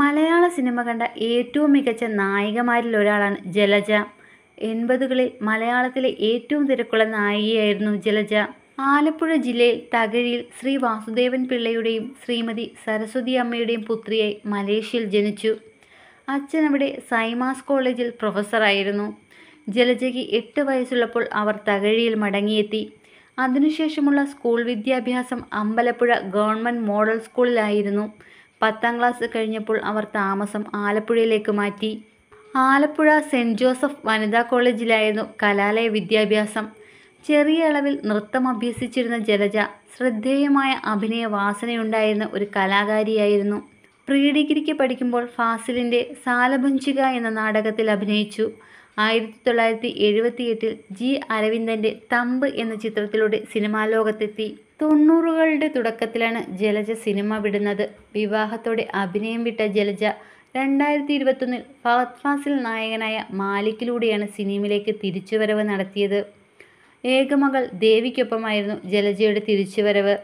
മലയാള സിനിമ കണ്ട ഏറ്റവും മികച്ച നായികമാരിൽ ഒരാളാണ് ജലജ എൺപതുകളിൽ മലയാളത്തിലെ ഏറ്റവും തിരക്കുള്ള നായികയായിരുന്നു ജലജ ആലപ്പുഴ ജില്ലയിൽ തകഴിയിൽ ശ്രീ വാസുദേവൻ പിള്ളയുടെയും ശ്രീമതി സരസ്വതി അമ്മയുടെയും പുത്രിയായി മലേഷ്യയിൽ ജനിച്ചു അച്ഛൻ അവിടെ സൈമാസ് കോളേജിൽ പ്രൊഫസറായിരുന്നു ജലജയ്ക്ക് എട്ട് വയസ്സുള്ളപ്പോൾ അവർ തകഴിയിൽ മടങ്ങിയെത്തി അതിനുശേഷമുള്ള സ്കൂൾ വിദ്യാഭ്യാസം അമ്പലപ്പുഴ ഗവൺമെൻറ് മോഡൽ സ്കൂളിലായിരുന്നു പത്താം ക്ലാസ് കഴിഞ്ഞപ്പോൾ അവർ താമസം ആലപ്പുഴയിലേക്ക് മാറ്റി ആലപ്പുഴ സെൻറ്റ് ജോസഫ് വനിതാ കോളേജിലായിരുന്നു കലാലയ വിദ്യാഭ്യാസം ചെറിയ അളവിൽ നൃത്തം അഭ്യസിച്ചിരുന്ന ജലജ ശ്രദ്ധേയമായ അഭിനയ വാസനയുണ്ടായിരുന്ന ഒരു കലാകാരിയായിരുന്നു പ്രീ ഡിഗ്രിക്ക് പഠിക്കുമ്പോൾ ഫാസിലിൻ്റെ സാലഭുഞ്ചിക എന്ന നാടകത്തിൽ അഭിനയിച്ചു ആയിരത്തി തൊള്ളായിരത്തി എഴുപത്തിയെട്ടിൽ ജി അരവിന്ദൻ്റെ തമ്പ് എന്ന ചിത്രത്തിലൂടെ സിനിമാലോകത്തെത്തി തൊണ്ണൂറുകളുടെ തുടക്കത്തിലാണ് ജലജ സിനിമ വിടുന്നത് വിവാഹത്തോടെ അഭിനയം വിട്ട ജലജ രണ്ടായിരത്തി ഇരുപത്തൊന്നിൽ ഫഹദ് ഫാസിൽ നായകനായ മാലിക്കിലൂടെയാണ് സിനിമയിലേക്ക് തിരിച്ചുവരവ് നടത്തിയത് ഏകമകൾ ദേവിക്കൊപ്പമായിരുന്നു ജലജയുടെ തിരിച്ചുവരവ്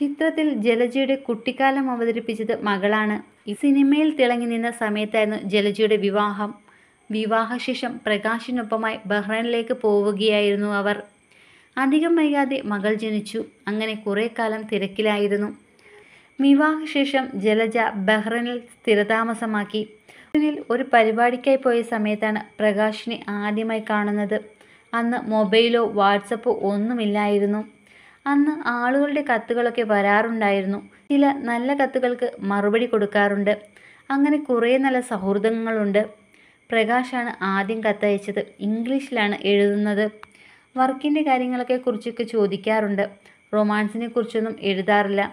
ചിത്രത്തിൽ ജലജയുടെ കുട്ടിക്കാലം അവതരിപ്പിച്ചത് മകളാണ് ഈ സിനിമയിൽ തിളങ്ങി നിന്ന സമയത്തായിരുന്നു ജലജയുടെ വിവാഹം വിവാഹശേഷം പ്രകാശിനൊപ്പമായി ബഹ്റൈനിലേക്ക് പോവുകയായിരുന്നു അവർ അധികം വൈകാതെ മകൾ ജനിച്ചു അങ്ങനെ കുറേ കാലം തിരക്കിലായിരുന്നു വിവാഹശേഷം ജലജ ബഹ്റനിൽ സ്ഥിരതാമസമാക്കി ബഹ്റനിൽ ഒരു പരിപാടിക്കായി പോയ സമയത്താണ് പ്രകാശിനെ ആദ്യമായി കാണുന്നത് അന്ന് മൊബൈലോ വാട്സപ്പോ ഒന്നുമില്ലായിരുന്നു അന്ന് ആളുകളുടെ കത്തുകളൊക്കെ വരാറുണ്ടായിരുന്നു ചില നല്ല കത്തുകൾക്ക് മറുപടി കൊടുക്കാറുണ്ട് അങ്ങനെ കുറേ നല്ല സൗഹൃദങ്ങളുണ്ട് പ്രകാശാണ് ആദ്യം കത്തയച്ചത് ഇംഗ്ലീഷിലാണ് എഴുതുന്നത് വർക്കിൻ്റെ കാര്യങ്ങളൊക്കെ കുറിച്ചൊക്കെ ചോദിക്കാറുണ്ട് റൊമാൻസിനെ കുറിച്ചൊന്നും എഴുതാറില്ല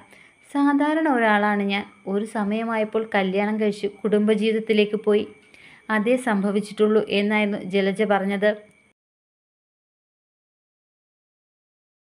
സാധാരണ ഒരാളാണ് ഞാൻ ഒരു സമയമായപ്പോൾ കല്യാണം കഴിച്ചു കുടുംബജീവിതത്തിലേക്ക് പോയി അതേ സംഭവിച്ചിട്ടുള്ളൂ എന്നായിരുന്നു ജലജ പറഞ്ഞത്